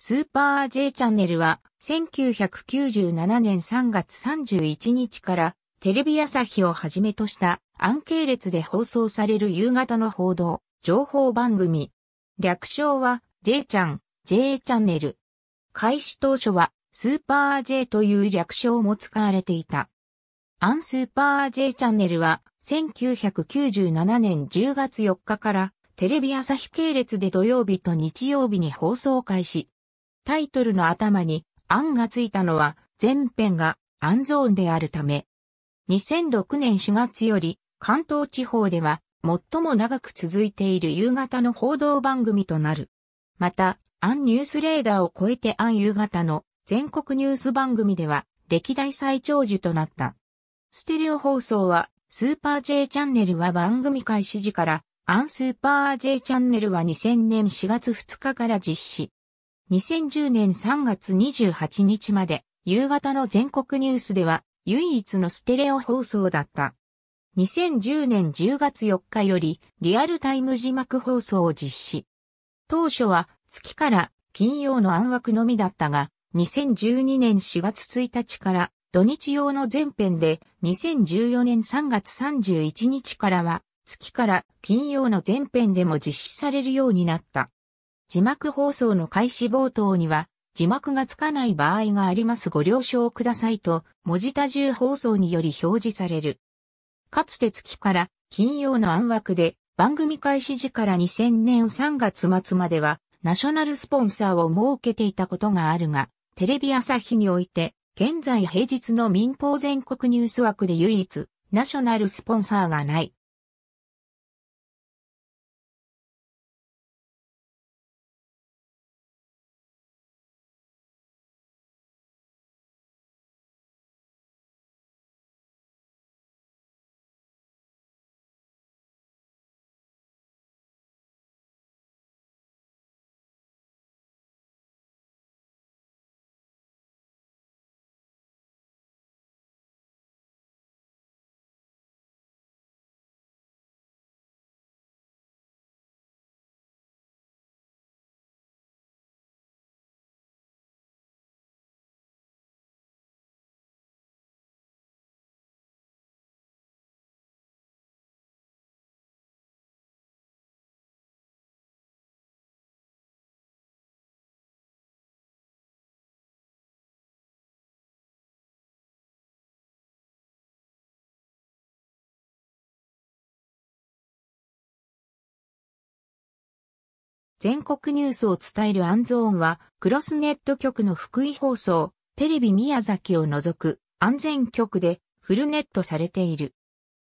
スーパー J チャンネルは1997年3月31日からテレビ朝日をはじめとしたアン系列で放送される夕方の報道、情報番組。略称は J ちゃん、J チャンネル。開始当初はスーパー J という略称も使われていた。アンスーパー J チャンネルは1997年10月4日からテレビ朝日系列で土曜日と日曜日に放送開始。タイトルの頭に、アンがついたのは、前編がアンゾーンであるため。2006年4月より、関東地方では、最も長く続いている夕方の報道番組となる。また、アンニュースレーダーを超えてアン夕方の全国ニュース番組では歴代最長寿となった。ステレオ放送はスーパー J チャンネルは番組開始時からアンスーパー J チャンネルは2000年4月2日から実施。2010年3月28日まで、夕方の全国ニュースでは、唯一のステレオ放送だった。2010年10月4日より、リアルタイム字幕放送を実施。当初は、月から金曜の暗枠のみだったが、2012年4月1日から、土日用の前編で、2014年3月31日からは、月から金曜の前編でも実施されるようになった。字幕放送の開始冒頭には、字幕がつかない場合がありますご了承くださいと、文字多重放送により表示される。かつて月から金曜の暗枠で、番組開始時から2000年3月末までは、ナショナルスポンサーを設けていたことがあるが、テレビ朝日において、現在平日の民放全国ニュース枠で唯一、ナショナルスポンサーがない。全国ニュースを伝えるアンゾーンは、クロスネット局の福井放送、テレビ宮崎を除く安全局でフルネットされている。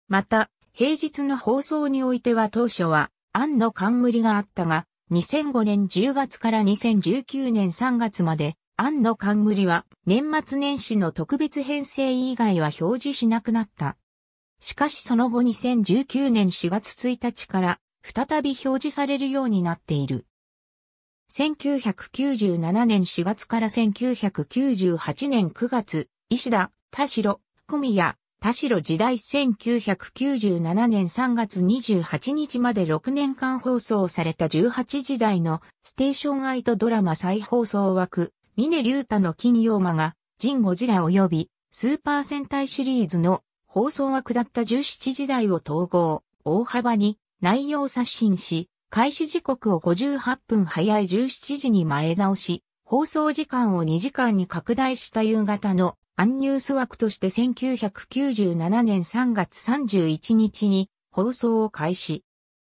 また、平日の放送においては当初は、アンの冠があったが、2005年10月から2019年3月まで、アンの冠は年末年始の特別編成以外は表示しなくなった。しかしその後2019年4月1日から再び表示されるようになっている。1997年4月から1998年9月、石田、田代、小宮、田代時代1997年3月28日まで6年間放送された18時代のステーションアイトドラマ再放送枠、峰竜太の金曜間が、ジンゴジラ及びスーパー戦隊シリーズの放送枠だった17時代を統合、大幅に内容刷新し、開始時刻を58分早い17時に前倒し、放送時間を2時間に拡大した夕方のアンニュース枠として1997年3月31日に放送を開始。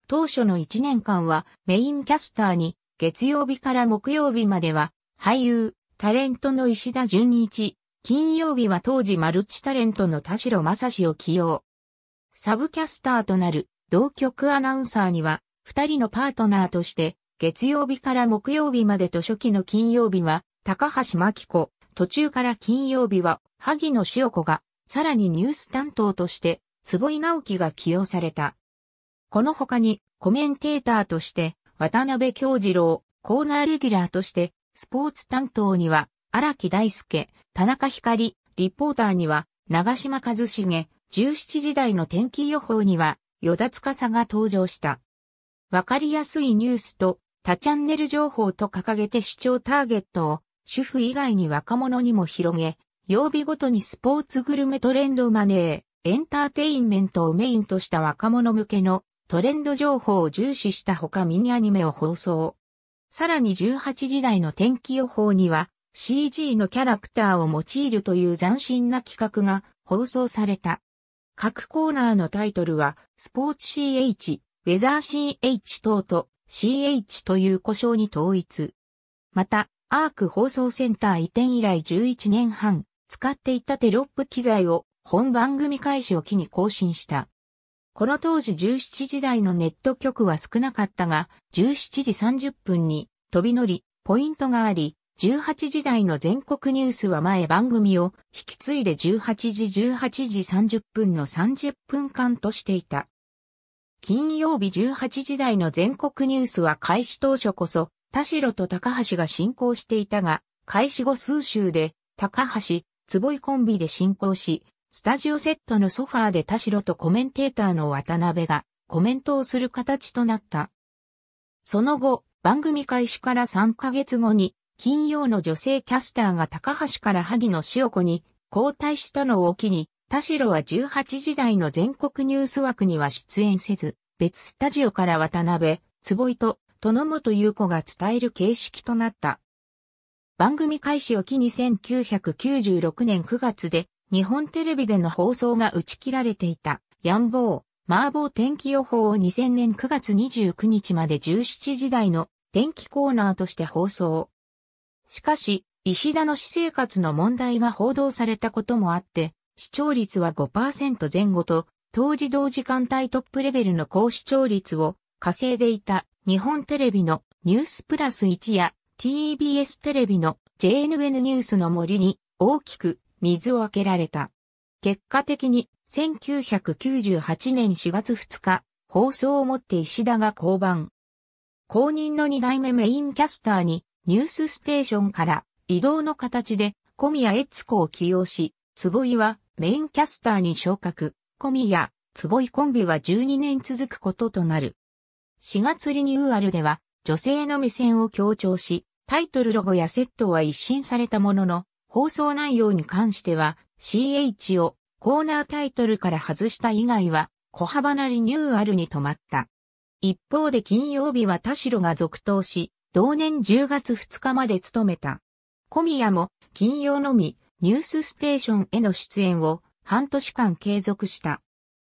当初の1年間はメインキャスターに月曜日から木曜日までは俳優、タレントの石田純一、金曜日は当時マルチタレントの田代正史を起用。サブキャスターとなる同局アナウンサーには、二人のパートナーとして、月曜日から木曜日までと初期の金曜日は、高橋真紀子、途中から金曜日は、萩野潮子が、さらにニュース担当として、坪井直樹が起用された。この他に、コメンテーターとして、渡辺京次郎、コーナーレギュラーとして、スポーツ担当には、荒木大輔、田中光、リポーターには、長島和茂、17時台の天気予報には、与田司が登場した。わかりやすいニュースと多チャンネル情報と掲げて視聴ターゲットを主婦以外に若者にも広げ、曜日ごとにスポーツグルメトレンドマネー、エンターテインメントをメインとした若者向けのトレンド情報を重視したほかミニアニメを放送。さらに18時台の天気予報には CG のキャラクターを用いるという斬新な企画が放送された。各コーナーのタイトルは、スポーツ CH、ウェザー CH 等と CH という故障に統一。また、アーク放送センター移転以来11年半、使っていたテロップ機材を本番組開始を機に更新した。この当時17時台のネット局は少なかったが、17時30分に飛び乗り、ポイントがあり、18時台の全国ニュースは前番組を引き継いで18時18時30分の30分間としていた。金曜日18時台の全国ニュースは開始当初こそ、田代と高橋が進行していたが、開始後数週で、高橋、坪井コンビで進行し、スタジオセットのソファーで田代とコメンテーターの渡辺がコメントをする形となった。その後、番組開始から3ヶ月後に、金曜の女性キャスターが高橋から萩野潮子に交代したのを機に、田代は18時台の全国ニュース枠には出演せず、別スタジオから渡辺、坪井と、殿本優子が伝える形式となった。番組開始を機に1996年9月で、日本テレビでの放送が打ち切られていた、ヤンボー、麻婆天気予報を2000年9月29日まで17時台の天気コーナーとして放送。しかし、石田の私生活の問題が報道されたこともあって、視聴率は5%前後と、当時同時間帯トップレベルの高視聴率を稼いでいた日本テレビのニュースプラス1や TBS テレビの JNN ニュースの森に大きく水をあけられた。結果的に1998年4月2日、放送をもって石田が降板。公認の2代目メインキャスターにニュースステーションから移動の形で小宮悦子を起用し、坪井はメインキャスターに昇格、小宮、坪井コンビは12年続くこととなる。4月リニューアルでは女性の目線を強調し、タイトルロゴやセットは一新されたものの、放送内容に関しては CH をコーナータイトルから外した以外は小幅なリニューアルに止まった。一方で金曜日は田代が続投し、同年10月2日まで務めた。小宮も金曜のみニュースステーションへの出演を半年間継続した。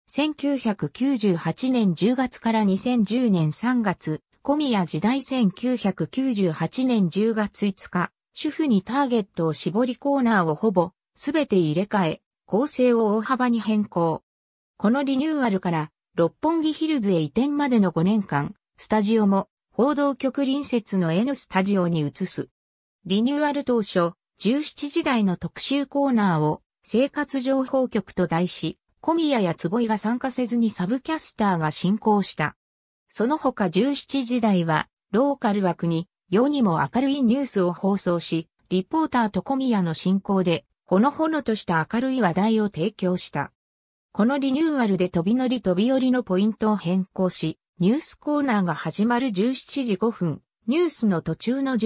1998年10月から2010年3月、小宮時代1998年10月5日、主婦にターゲットを絞りコーナーをほぼ全て入れ替え、構成を大幅に変更。このリニューアルから六本木ヒルズへ移転までの5年間、スタジオも報道局隣接の N スタジオに移す。リニューアル当初、17時台の特集コーナーを生活情報局と題し、小宮や坪井が参加せずにサブキャスターが進行した。その他17時台は、ローカル枠に、世にも明るいニュースを放送し、リポーターと小宮の進行で、ほのほのとした明るい話題を提供した。このリニューアルで飛び乗り飛び降りのポイントを変更し、ニュースコーナーが始まる17時5分、ニュースの途中の17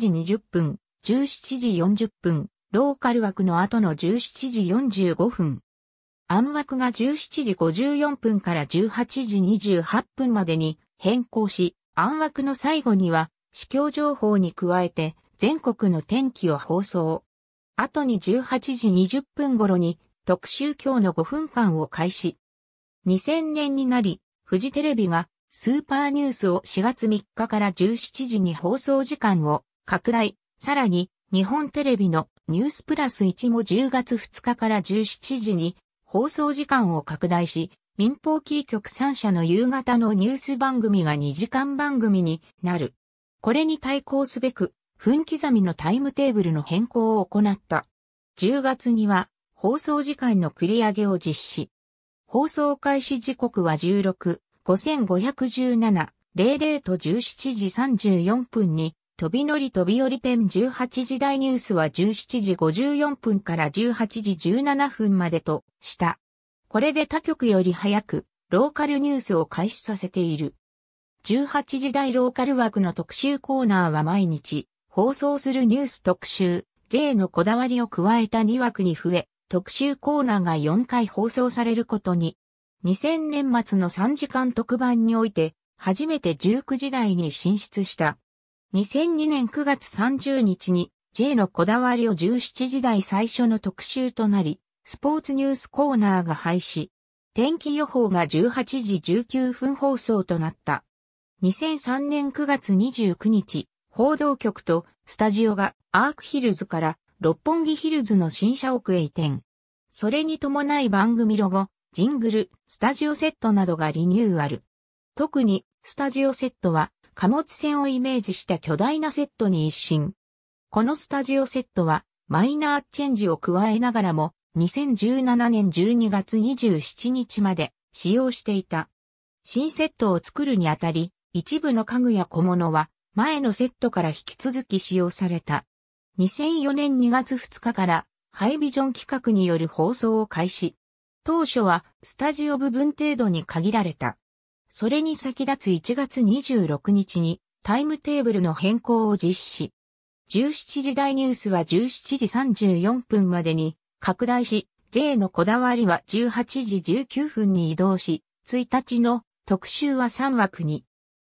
時20分、17時40分、ローカル枠の後の17時45分。暗枠が17時54分から18時28分までに変更し、暗枠の最後には、市況情報に加えて、全国の天気を放送。後に18時20分頃に、特集今日の5分間を開始。2000年になり、フジテレビがスーパーニュースを4月3日から17時に放送時間を拡大。さらに、日本テレビのニュースプラス1も10月2日から17時に放送時間を拡大し、民放キー局3社の夕方のニュース番組が2時間番組になる。これに対抗すべく、分刻みのタイムテーブルの変更を行った。10月には放送時間の繰り上げを実施。放送開始時刻は16 5517-00と17時34分に、飛び乗り飛び降り点18時台ニュースは17時54分から18時17分までとした。これで他局より早く、ローカルニュースを開始させている。18時台ローカル枠の特集コーナーは毎日、放送するニュース特集、J のこだわりを加えた2枠に増え、特集コーナーが4回放送されることに2000年末の3時間特番において、初めて19時台に進出した。2002年9月30日に J のこだわりを17時台最初の特集となり、スポーツニュースコーナーが廃止。天気予報が18時19分放送となった。2003年9月29日、報道局とスタジオがアークヒルズから六本木ヒルズの新社屋へ移転。それに伴い番組ロゴ、ジングル、スタジオセットなどがリニューアル。特に、スタジオセットは、貨物船をイメージした巨大なセットに一新。このスタジオセットは、マイナーチェンジを加えながらも、2017年12月27日まで使用していた。新セットを作るにあたり、一部の家具や小物は、前のセットから引き続き使用された。2004年2月2日から、ハイビジョン企画による放送を開始。当初はスタジオ部分程度に限られた。それに先立つ1月26日にタイムテーブルの変更を実施。17時台ニュースは17時34分までに拡大し、J のこだわりは18時19分に移動し、1日の特集は3枠に。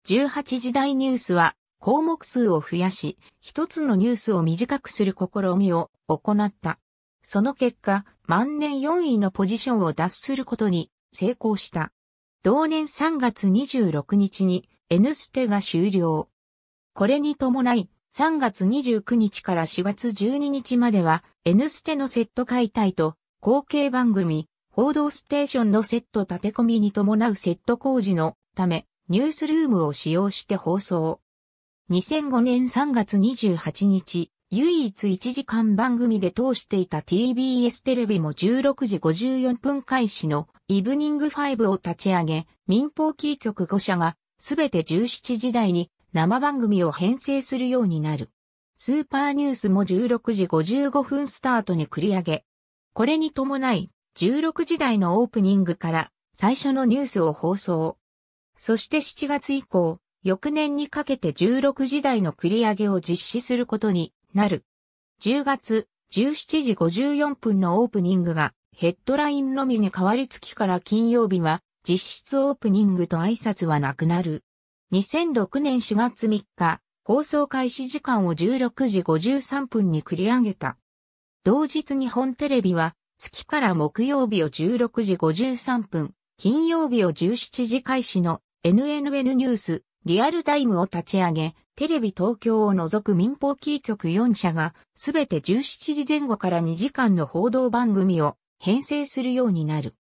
18時台ニュースは項目数を増やし、一つのニュースを短くする試みを行った。その結果、万年4位のポジションを脱することに成功した。同年3月26日に N ステが終了。これに伴い、3月29日から4月12日までは、N ステのセット解体と、後継番組、報道ステーションのセット立て込みに伴うセット工事のため、ニュースルームを使用して放送。2005年3月28日、唯一1時間番組で通していた TBS テレビも16時54分開始のイブニング5を立ち上げ、民放キー局5社がすべて17時台に生番組を編成するようになる。スーパーニュースも16時55分スタートに繰り上げ。これに伴い、16時台のオープニングから最初のニュースを放送。そして7月以降、翌年にかけて16時台の繰り上げを実施することになる。10月17時54分のオープニングがヘッドラインのみに変わり月から金曜日は実質オープニングと挨拶はなくなる。2006年4月3日、放送開始時間を16時53分に繰り上げた。同日日本テレビは月から木曜日を16時53分、金曜日を17時開始の NNN ニュースリアルタイムを立ち上げ、テレビ東京を除く民放キー局4社が、すべて17時前後から2時間の報道番組を編成するようになる。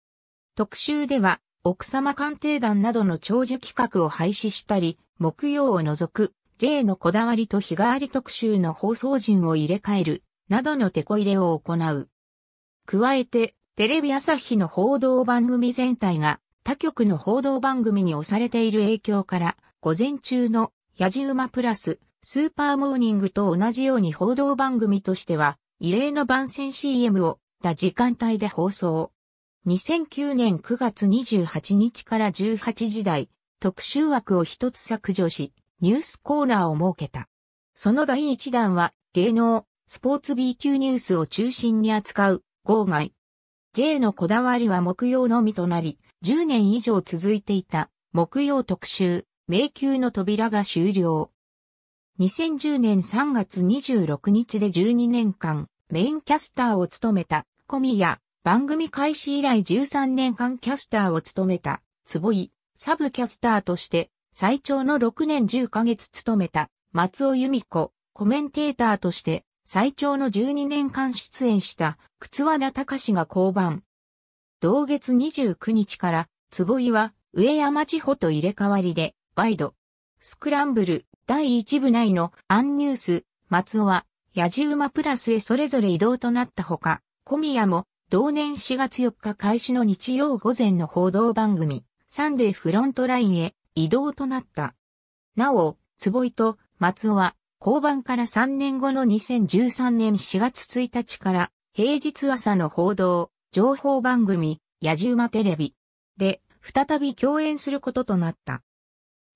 特集では、奥様鑑定団などの長寿企画を廃止したり、木曜を除く J のこだわりと日替わり特集の放送順を入れ替える、などのテこ入れを行う。加えて、テレビ朝日の報道番組全体が他局の報道番組に押されている影響から、午前中のヤジウマプラス、スーパーモーニングと同じように報道番組としては、異例の番宣 CM を、だ時間帯で放送。2009年9月28日から18時台、特集枠を一つ削除し、ニュースコーナーを設けた。その第一弾は、芸能、スポーツ B 級ニュースを中心に扱う、号外。J のこだわりは木曜のみとなり、10年以上続いていた、木曜特集、迷宮の扉が終了。2010年3月26日で12年間、メインキャスターを務めた、コミヤ、番組開始以来13年間キャスターを務めた、坪井、サブキャスターとして、最長の6年10ヶ月務めた、松尾由美子、コメンテーターとして、最長の12年間出演した、靴和田隆が降板。同月29日から、坪井は、上山地穂と入れ替わりで、ワイド。スクランブル、第1部内のアンニュース、松尾は、ヤジウマプラスへそれぞれ移動となったほか、小宮も、同年4月4日開始の日曜午前の報道番組、サンデーフロントラインへ移動となった。なお、坪井と松尾は、交番から3年後の2013年4月1日から、平日朝の報道、情報番組、ヤジウマテレビ、で、再び共演することとなった。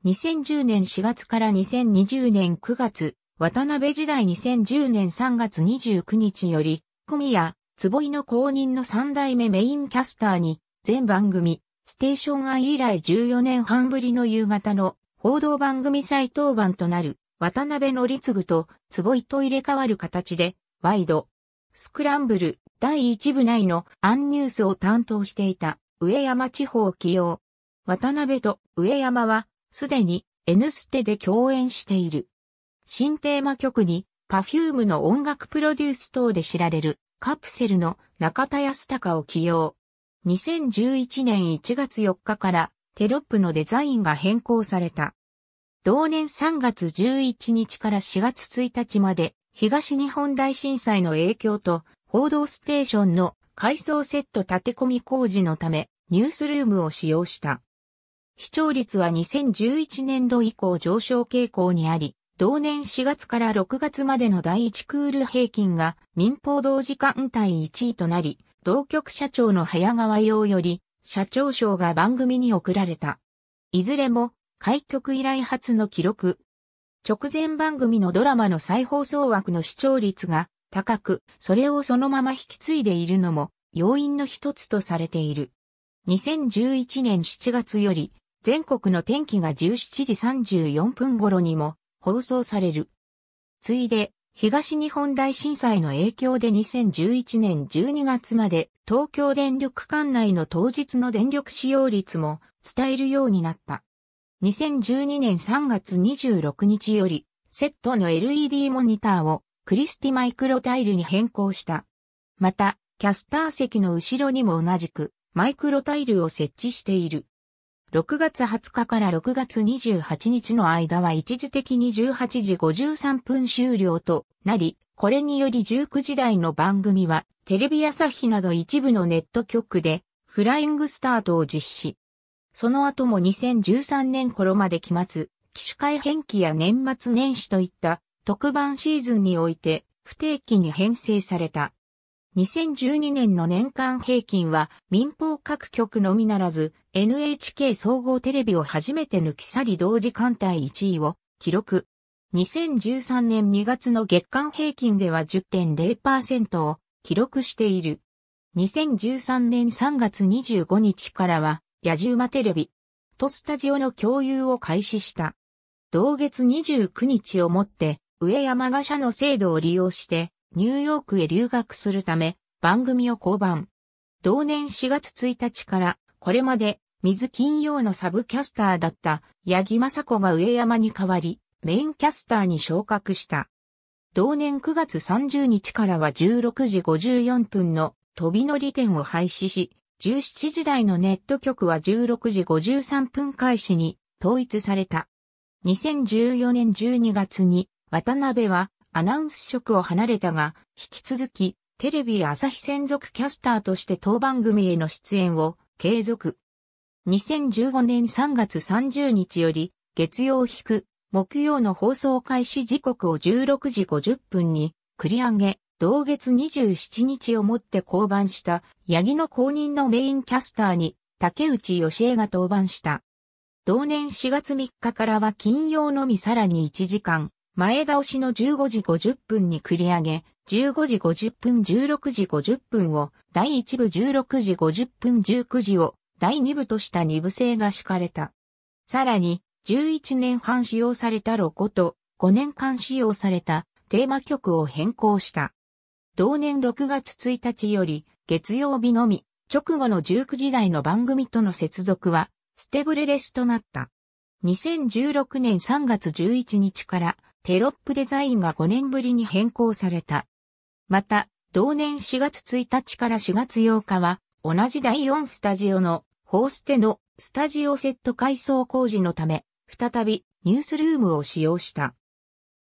2010年4月から2020年9月、渡辺時代2010年3月29日より、組や坪井の公認の3代目メインキャスターに、全番組、ステーションアイ以来14年半ぶりの夕方の報道番組再登板となる渡辺の次と坪井と入れ替わる形でワイドスクランブル第1部内のアンニュースを担当していた上山地方起用。渡辺と上山はすでに N ステで共演している。新テーマ曲にパフュームの音楽プロデュース等で知られるカプセルの中田康隆を起用。2011年1月4日からテロップのデザインが変更された。同年3月11日から4月1日まで東日本大震災の影響と報道ステーションの改装セット建て込み工事のためニュースルームを使用した。視聴率は2011年度以降上昇傾向にあり、同年4月から6月までの第1クール平均が民放同時間帯1位となり、同局社長の早川洋より社長賞が番組に贈られた。いずれも開局以来初の記録。直前番組のドラマの再放送枠の視聴率が高く、それをそのまま引き継いでいるのも要因の一つとされている。2011年7月より全国の天気が17時34分頃にも放送される。ついで、東日本大震災の影響で2011年12月まで東京電力管内の当日の電力使用率も伝えるようになった。2012年3月26日よりセットの LED モニターをクリスティマイクロタイルに変更した。また、キャスター席の後ろにも同じくマイクロタイルを設置している。6月20日から6月28日の間は一時的に18時53分終了となり、これにより19時台の番組はテレビ朝日など一部のネット局でフライングスタートを実施。その後も2013年頃まで期末、機種改変期や年末年始といった特番シーズンにおいて不定期に編成された。2012年の年間平均は民放各局のみならず NHK 総合テレビを初めて抜き去り同時間帯1位を記録。2013年2月の月間平均では10.0%を記録している。2013年3月25日からは、野じ馬テレビとスタジオの共有を開始した。同月29日をもって、上山が社の制度を利用して、ニューヨークへ留学するため、番組を降板。同年4月1日から、これまで水金曜のサブキャスターだった八木雅子が上山に代わり、メインキャスターに昇格した。同年9月30日からは16時54分の飛び乗り点を廃止し、17時台のネット局は16時53分開始に統一された。2014年12月に渡辺はアナウンス職を離れたが、引き続きテレビ朝日専属キャスターとして当番組への出演を継続。2015年3月30日より、月曜引く、木曜の放送開始時刻を16時50分に、繰り上げ、同月27日をもって降板した、八木の公認のメインキャスターに、竹内義恵が登板した。同年4月3日からは金曜のみさらに1時間、前倒しの15時50分に繰り上げ、15時50分16時50分を第1部16時50分19時を第2部とした2部制が敷かれた。さらに、11年半使用されたロゴと5年間使用されたテーマ曲を変更した。同年6月1日より月曜日のみ、直後の19時台の番組との接続はステブレレスとなった。2016年3月11日からテロップデザインが5年ぶりに変更された。また、同年4月1日から4月8日は、同じ第4スタジオのホーステのスタジオセット改装工事のため、再びニュースルームを使用した。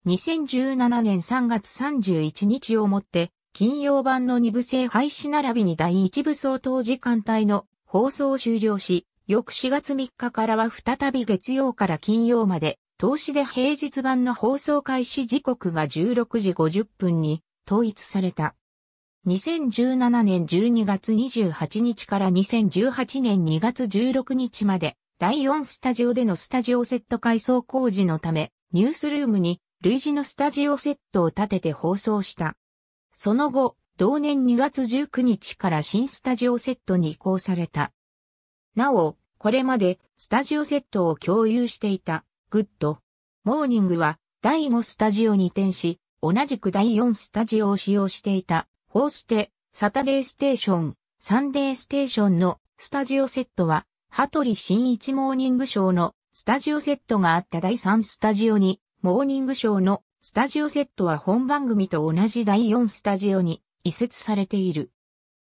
2017年3月31日をもって、金曜版の2部制廃止並びに第1部相当時間帯の放送を終了し、翌4月3日からは再び月曜から金曜まで、投資で平日版の放送開始時刻が16時50分に統一された。2017年12月28日から2018年2月16日まで、第4スタジオでのスタジオセット改装工事のため、ニュースルームに類似のスタジオセットを立てて放送した。その後、同年2月19日から新スタジオセットに移行された。なお、これまでスタジオセットを共有していた、グッド、モーニングは第5スタジオに移転し、同じく第4スタジオを使用していた、ホーステ、サタデーステーション、サンデーステーションのスタジオセットは、羽鳥新一モーニングショーのスタジオセットがあった第3スタジオに、モーニングショーのスタジオセットは本番組と同じ第4スタジオに移設されている。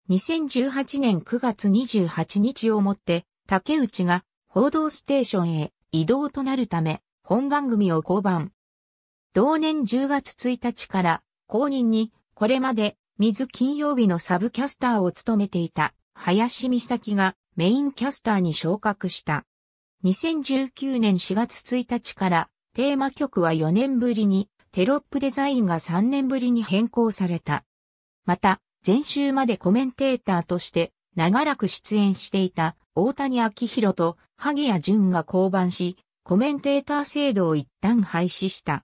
2018年9月28日をもって、竹内が報道ステーションへ移動となるため、本番組を降板。同年10月1日から公認にこれまで水金曜日のサブキャスターを務めていた林美咲がメインキャスターに昇格した。2019年4月1日からテーマ曲は4年ぶりにテロップデザインが3年ぶりに変更された。また、前週までコメンテーターとして長らく出演していた大谷明弘と萩谷淳が降板し、コメンテーター制度を一旦廃止した。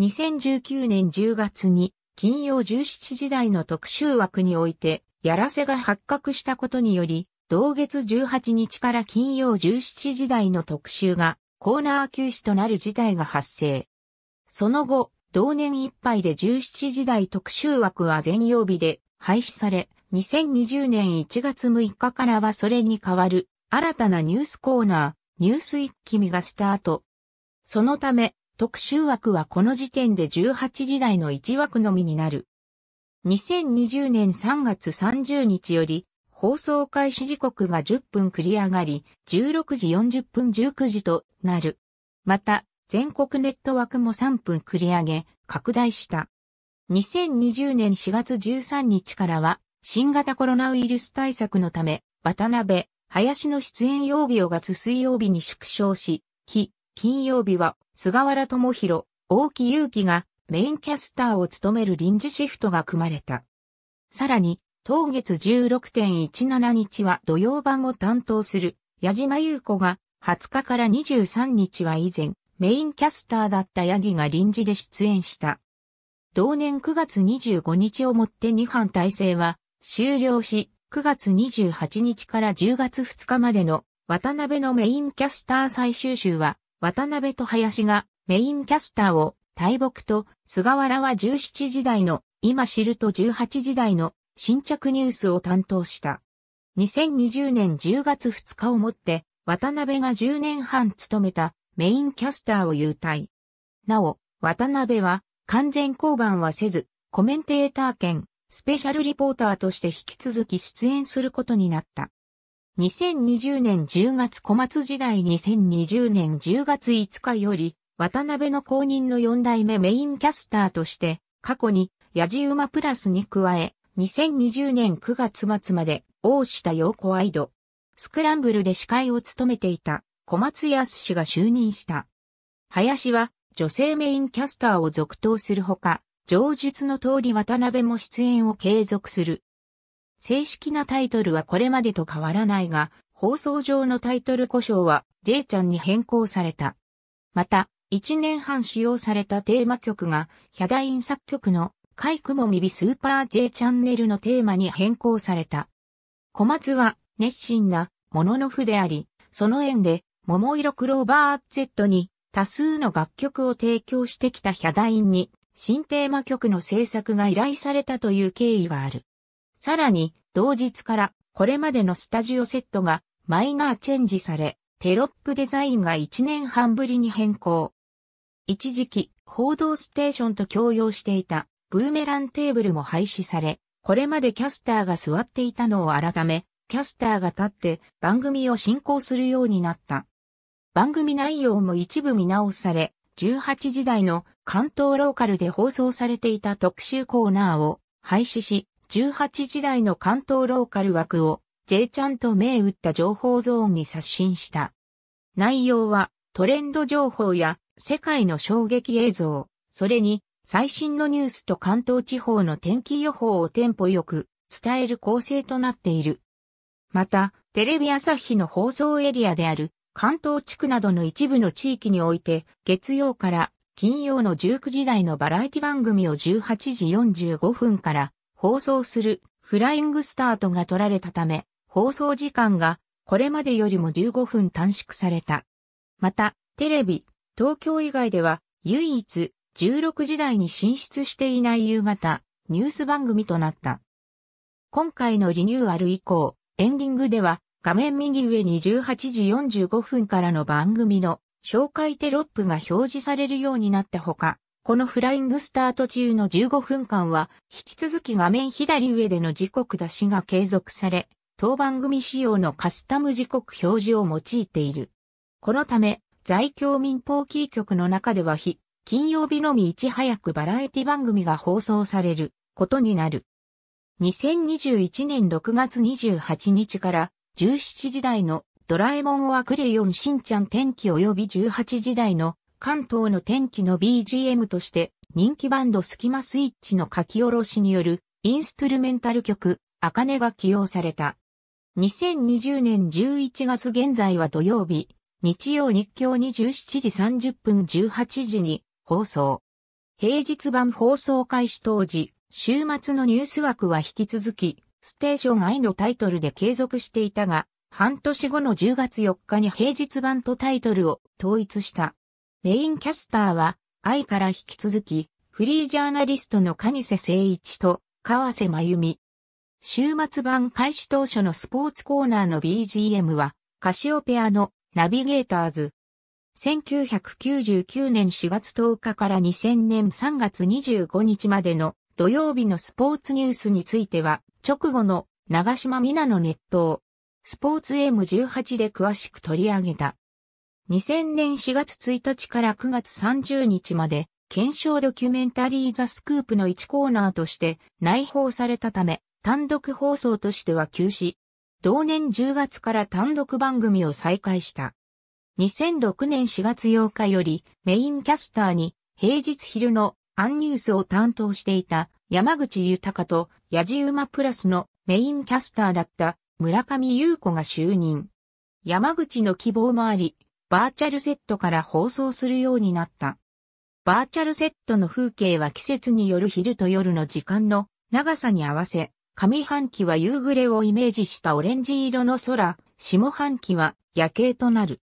2019年10月に金曜17時台の特集枠において、やらせが発覚したことにより、同月18日から金曜17時台の特集がコーナー休止となる事態が発生。その後、同年いっぱいで17時台特集枠は全曜日で廃止され、2020年1月6日からはそれに代わる新たなニュースコーナー、ニュース一気見がスタート。そのため、特集枠はこの時点で18時台の1枠のみになる。2020年3月30日より、放送開始時刻が10分繰り上がり、16時40分19時となる。また、全国ネット枠も3分繰り上げ、拡大した。2020年4月13日からは、新型コロナウイルス対策のため、渡辺、林の出演曜日を月水曜日に縮小し、金曜日は、菅原智弘、大木祐樹がメインキャスターを務める臨時シフトが組まれた。さらに、当月16.17日は土曜版を担当する矢島優子が20日から23日は以前メインキャスターだったヤギが臨時で出演した。同年9月25日をもって2班体制は終了し、9月28日から10月2日までの渡辺のメインキャスター最終週は渡辺と林がメインキャスターを、大木と菅原は17時代の今知ると18時代の新着ニュースを担当した。2020年10月2日をもって渡辺が10年半務めたメインキャスターを優退。なお、渡辺は完全降板はせず、コメンテーター兼スペシャルリポーターとして引き続き出演することになった。2020年10月小松時代2020年10月5日より、渡辺の公認の4代目メインキャスターとして、過去に、やじ馬プラスに加え、2020年9月末まで、大下陽子アイド。スクランブルで司会を務めていた、小松康氏が就任した。林は、女性メインキャスターを続投するほか、上述の通り渡辺も出演を継続する。正式なタイトルはこれまでと変わらないが、放送上のタイトル故障は J ちゃんに変更された。また、1年半使用されたテーマ曲が、ヒャダイン作曲の、カイクモミビスーパー J チャンネルのテーマに変更された。小松は、熱心な、もののふであり、その縁で、桃色クローバー Z に、多数の楽曲を提供してきたヒャダインに、新テーマ曲の制作が依頼されたという経緯がある。さらに、同日から、これまでのスタジオセットがマイナーチェンジされ、テロップデザインが1年半ぶりに変更。一時期、報道ステーションと共用していたブーメランテーブルも廃止され、これまでキャスターが座っていたのを改め、キャスターが立って番組を進行するようになった。番組内容も一部見直され、18時台の関東ローカルで放送されていた特集コーナーを廃止し、18時台の関東ローカル枠を J ちゃんと銘打った情報ゾーンに刷新した。内容はトレンド情報や世界の衝撃映像、それに最新のニュースと関東地方の天気予報をテンポよく伝える構成となっている。また、テレビ朝日の放送エリアである関東地区などの一部の地域において、月曜から金曜の19時台のバラエティ番組を18時45分から放送するフライングスタートが取られたため、放送時間がこれまでよりも15分短縮された。また、テレビ、東京以外では唯一16時台に進出していない夕方、ニュース番組となった。今回のリニューアル以降、エンディングでは画面右上に18時45分からの番組の紹介テロップが表示されるようになったほか、このフライングスタート中の15分間は、引き続き画面左上での時刻出しが継続され、当番組仕様のカスタム時刻表示を用いている。このため、在京民放キー局の中では日、金曜日のみいち早くバラエティ番組が放送されることになる。2021年6月28日から17時台のドラえもんはクレヨンしんちゃん天気及び18時台の関東の天気の BGM として人気バンドスキマスイッチの書き下ろしによるインストゥルメンタル曲、アカネが起用された。2020年11月現在は土曜日、日曜日経27時30分18時に放送。平日版放送開始当時、週末のニュース枠は引き続き、ステーション愛のタイトルで継続していたが、半年後の10月4日に平日版とタイトルを統一した。メインキャスターは、愛から引き続き、フリージャーナリストの蟹瀬誠一と、川瀬真由美。週末版開始当初のスポーツコーナーの BGM は、カシオペアのナビゲーターズ。1999年4月10日から2000年3月25日までの土曜日のスポーツニュースについては、直後の長島みなの熱湯、スポーツ M18 で詳しく取り上げた。2000年4月1日から9月30日まで、検証ドキュメンタリーザスクープの1コーナーとして内包されたため、単独放送としては休止。同年10月から単独番組を再開した。2006年4月8日よりメインキャスターに平日昼のアンニュースを担当していた山口豊とヤジウマプラスのメインキャスターだった村上優子が就任。山口の希望もあり、バーチャルセットから放送するようになった。バーチャルセットの風景は季節による昼と夜の時間の長さに合わせ、上半期は夕暮れをイメージしたオレンジ色の空、下半期は夜景となる。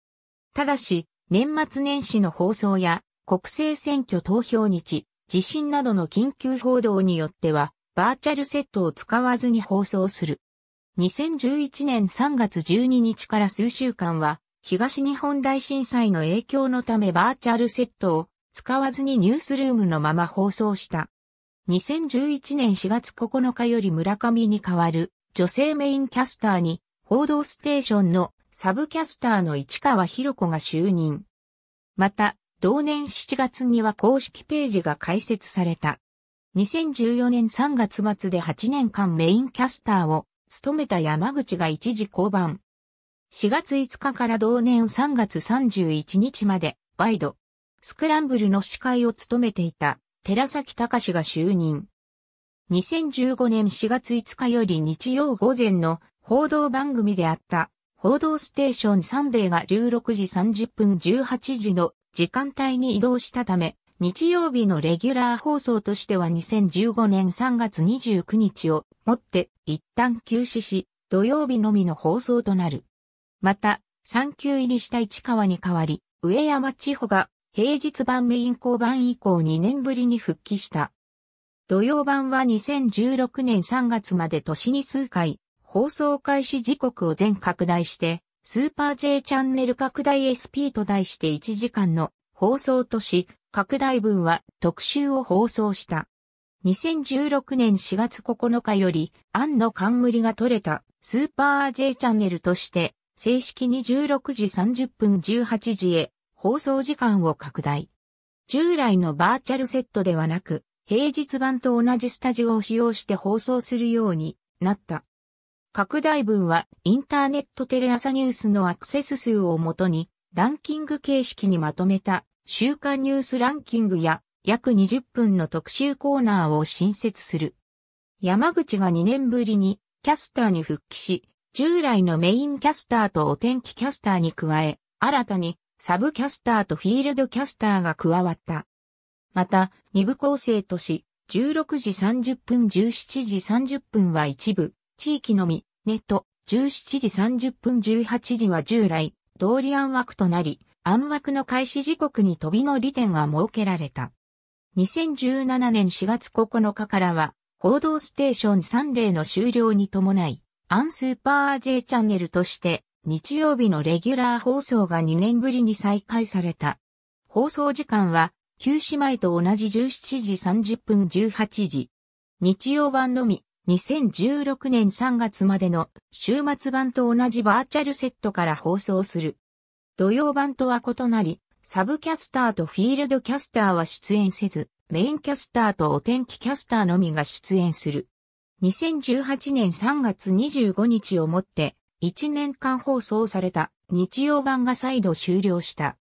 ただし、年末年始の放送や国政選挙投票日、地震などの緊急報道によっては、バーチャルセットを使わずに放送する。2011年3月12日から数週間は、東日本大震災の影響のためバーチャルセットを使わずにニュースルームのまま放送した。2011年4月9日より村上に代わる女性メインキャスターに報道ステーションのサブキャスターの市川博子が就任。また、同年7月には公式ページが開設された。2014年3月末で8年間メインキャスターを務めた山口が一時降板。4月5日から同年3月31日まで、ワイド、スクランブルの司会を務めていた、寺崎隆が就任。2015年4月5日より日曜午前の報道番組であった、報道ステーションサンデーが16時30分18時の時間帯に移動したため、日曜日のレギュラー放送としては2015年3月29日をもって一旦休止し、土曜日のみの放送となる。また、3級入りした市川に代わり、上山千穂が平日版メイン交番以降2年ぶりに復帰した。土曜版は2016年3月まで年に数回、放送開始時刻を全拡大して、スーパー J チャンネル拡大 SP と題して1時間の放送とし、拡大分は特集を放送した。2016年4月9日より、案の冠が取れたスーパー J チャンネルとして正式に16時30分18時へ放送時間を拡大。従来のバーチャルセットではなく、平日版と同じスタジオを使用して放送するようになった。拡大文はインターネットテレ朝ニュースのアクセス数をもとにランキング形式にまとめた週刊ニュースランキングや約20分の特集コーナーを新設する。山口が2年ぶりにキャスターに復帰し、従来のメインキャスターとお天気キャスターに加え、新たにサブキャスターとフィールドキャスターが加わった。また、2部構成とし、16時30分17時30分は一部、地域のみ、ネット、17時30分18時は従来、通り暗枠となり、暗枠の開始時刻に飛びの利点が設けられた。2017年4月9日からは、報道ステーションサンデーの終了に伴い、アンスーパー J チャンネルとして日曜日のレギュラー放送が2年ぶりに再開された。放送時間は、休止前と同じ17時30分18時。日曜版のみ、2016年3月までの週末版と同じバーチャルセットから放送する。土曜版とは異なり、サブキャスターとフィールドキャスターは出演せず、メインキャスターとお天気キャスターのみが出演する。2018年3月25日をもって、1年間放送された日曜版が再度終了した。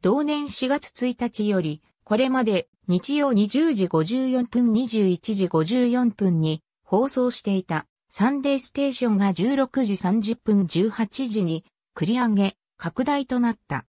同年4月1日より、これまで日曜20時54分21時54分に放送していたサンデーステーションが16時30分18時に繰り上げ拡大となった。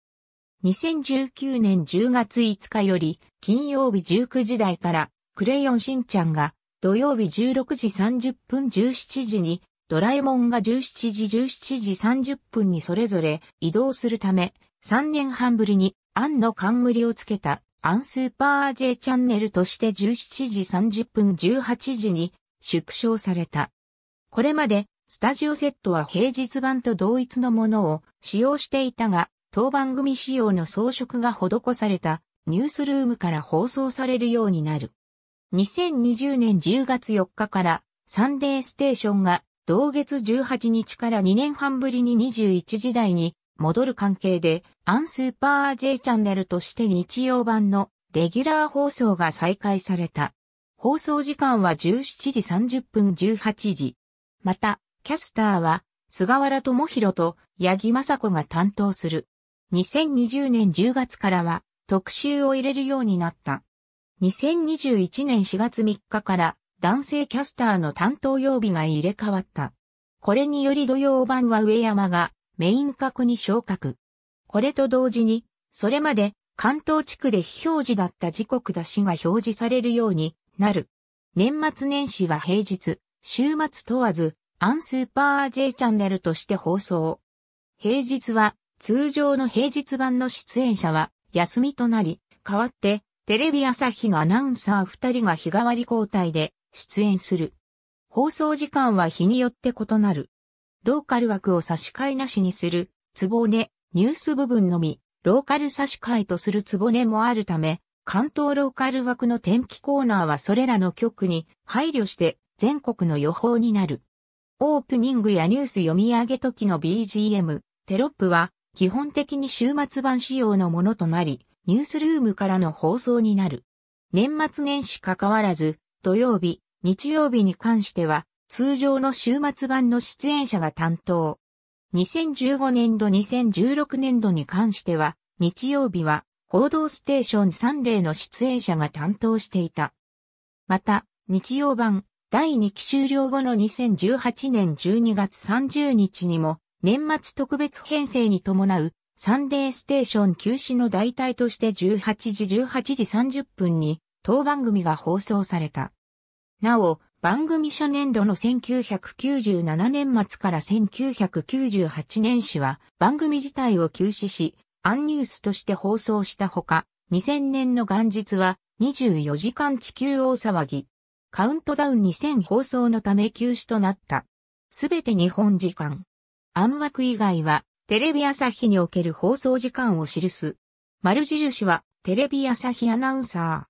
2019年10月5日より金曜日19時台からクレヨンしんちゃんが土曜日16時30分17時に、ドラえもんが17時17時30分にそれぞれ移動するため、3年半ぶりに、アンの冠をつけた、アンスーパー J チャンネルとして17時30分18時に縮小された。これまで、スタジオセットは平日版と同一のものを使用していたが、当番組仕様の装飾が施されたニュースルームから放送されるようになる。2020年10月4日からサンデーステーションが同月18日から2年半ぶりに21時台に戻る関係でアンスーパー J チャンネルとして日曜版のレギュラー放送が再開された。放送時間は17時30分18時。また、キャスターは菅原智弘と八木雅子が担当する。2020年10月からは特集を入れるようになった。2021年4月3日から男性キャスターの担当曜日が入れ替わった。これにより土曜版は上山がメイン格に昇格。これと同時に、それまで関東地区で非表示だった時刻出しが表示されるようになる。年末年始は平日、週末問わず、アンスーパー J チャンネルとして放送。平日は通常の平日版の出演者は休みとなり、代わってテレビ朝日のアナウンサー2人が日替わり交代で出演する。放送時間は日によって異なる。ローカル枠を差し替えなしにする、つぼね、ニュース部分のみ、ローカル差し替えとするつぼねもあるため、関東ローカル枠の天気コーナーはそれらの局に配慮して全国の予報になる。オープニングやニュース読み上げ時の BGM、テロップは基本的に週末版仕様のものとなり、ニュースルームからの放送になる。年末年始かかわらず、土曜日、日曜日に関しては、通常の週末版の出演者が担当。2015年度2016年度に関しては、日曜日は、報道ステーションサンデーの出演者が担当していた。また、日曜版、第2期終了後の2018年12月30日にも、年末特別編成に伴うサンデーステーション休止の代替として18時18時30分に当番組が放送された。なお、番組初年度の1997年末から1998年始は番組自体を休止し、アンニュースとして放送したほか、2000年の元日は24時間地球大騒ぎ。カウントダウン2000放送のため休止となった。すべて日本時間。暗幕以外はテレビ朝日における放送時間を記す。丸印は、テレビ朝日アナウンサー。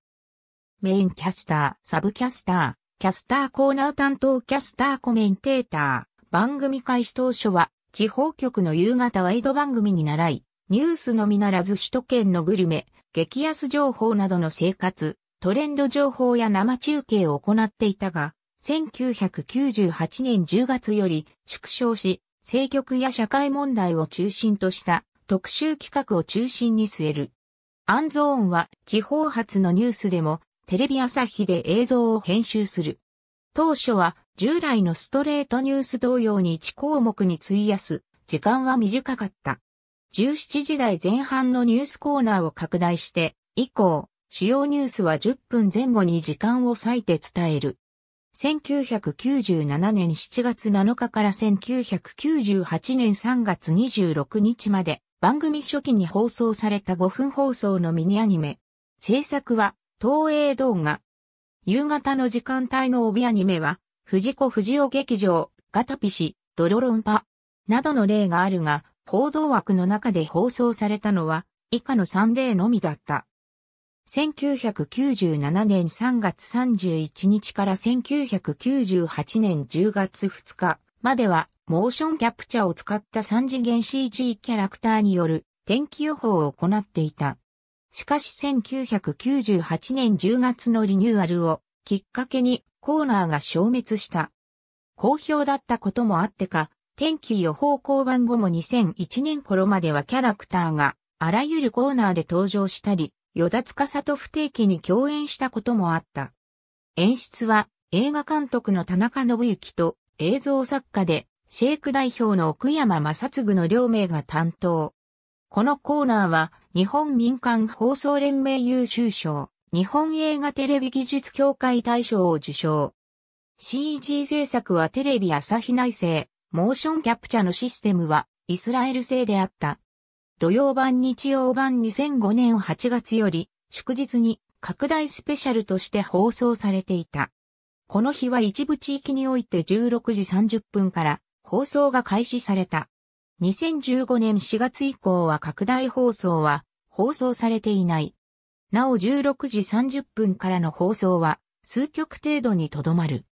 メインキャスター、サブキャスター、キャスターコーナー担当キャスターコメンテーター。番組開始当初は、地方局の夕方ワイド番組に習い、ニュースのみならず首都圏のグルメ、激安情報などの生活、トレンド情報や生中継を行っていたが、1998年10月より縮小し、政局や社会問題を中心とした特集企画を中心に据える。アンゾーンは地方発のニュースでもテレビ朝日で映像を編集する。当初は従来のストレートニュース同様に1項目に費やす時間は短かった。17時台前半のニュースコーナーを拡大して以降、主要ニュースは10分前後に時間を割いて伝える。1997年7月7日から1998年3月26日まで番組初期に放送された5分放送のミニアニメ。制作は東映動画。夕方の時間帯の帯アニメは藤子不二雄劇場、ガタピシ、ドロロンパなどの例があるが、報道枠の中で放送されたのは以下の3例のみだった。1997年3月31日から1998年10月2日まではモーションキャプチャを使った3次元 CG キャラクターによる天気予報を行っていた。しかし1998年10月のリニューアルをきっかけにコーナーが消滅した。好評だったこともあってか、天気予報交番後も2001年頃まではキャラクターがあらゆるコーナーで登場したり、与田司と不定期に共演したこともあった。演出は映画監督の田中信之と映像作家でシェイク代表の奥山正嗣の両名が担当。このコーナーは日本民間放送連盟優秀賞、日本映画テレビ技術協会大賞を受賞。CG 制作はテレビ朝日内製、モーションキャプチャのシステムはイスラエル製であった。土曜版日曜版2005年8月より、祝日に拡大スペシャルとして放送されていた。この日は一部地域において16時30分から放送が開始された。2015年4月以降は拡大放送は放送されていない。なお16時30分からの放送は数曲程度にとどまる。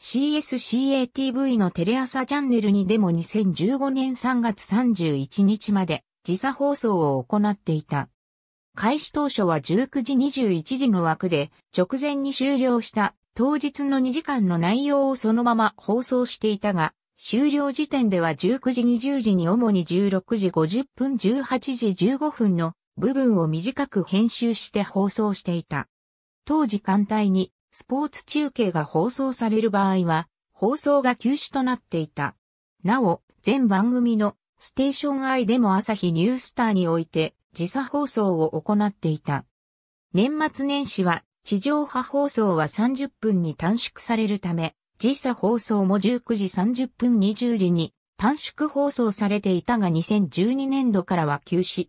CSCATV のテレ朝チャンネルにでも2015年3月31日まで時差放送を行っていた。開始当初は19時21時の枠で直前に終了した当日の2時間の内容をそのまま放送していたが、終了時点では19時20時に主に16時50分18時15分の部分を短く編集して放送していた。当時間帯にスポーツ中継が放送される場合は放送が休止となっていた。なお、全番組のステーションアイでも朝日ニュースターにおいて時差放送を行っていた。年末年始は地上波放送は30分に短縮されるため、時差放送も19時30分20時に短縮放送されていたが2012年度からは休止。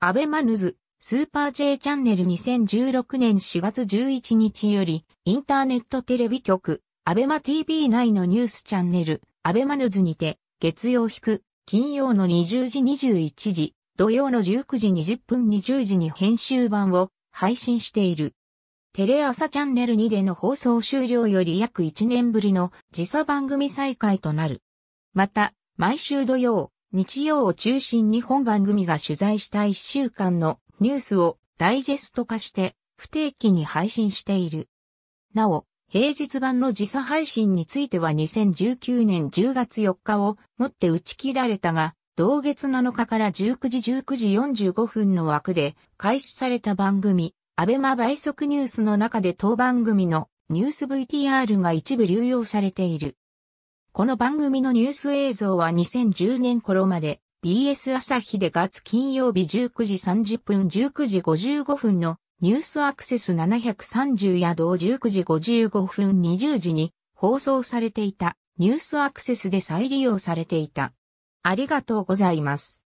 アベマヌズ、スーパー J チャンネル2016年4月11日より、インターネットテレビ局、アベマ TV 内のニュースチャンネル、アベマヌズにて、月曜引く、金曜の20時21時、土曜の19時20分20時に編集版を配信している。テレ朝チャンネル2での放送終了より約1年ぶりの時差番組再開となる。また、毎週土曜、日曜を中心に本番組が取材した1週間のニュースをダイジェスト化して不定期に配信している。なお、平日版の時差配信については2019年10月4日をもって打ち切られたが、同月7日から19時19時45分の枠で開始された番組、アベマ倍速ニュースの中で当番組のニュース VTR が一部流用されている。この番組のニュース映像は2010年頃まで BS 朝日で月金曜日19時30分19時55分のニュースアクセス730や同19時55分20時に放送されていたニュースアクセスで再利用されていた。ありがとうございます。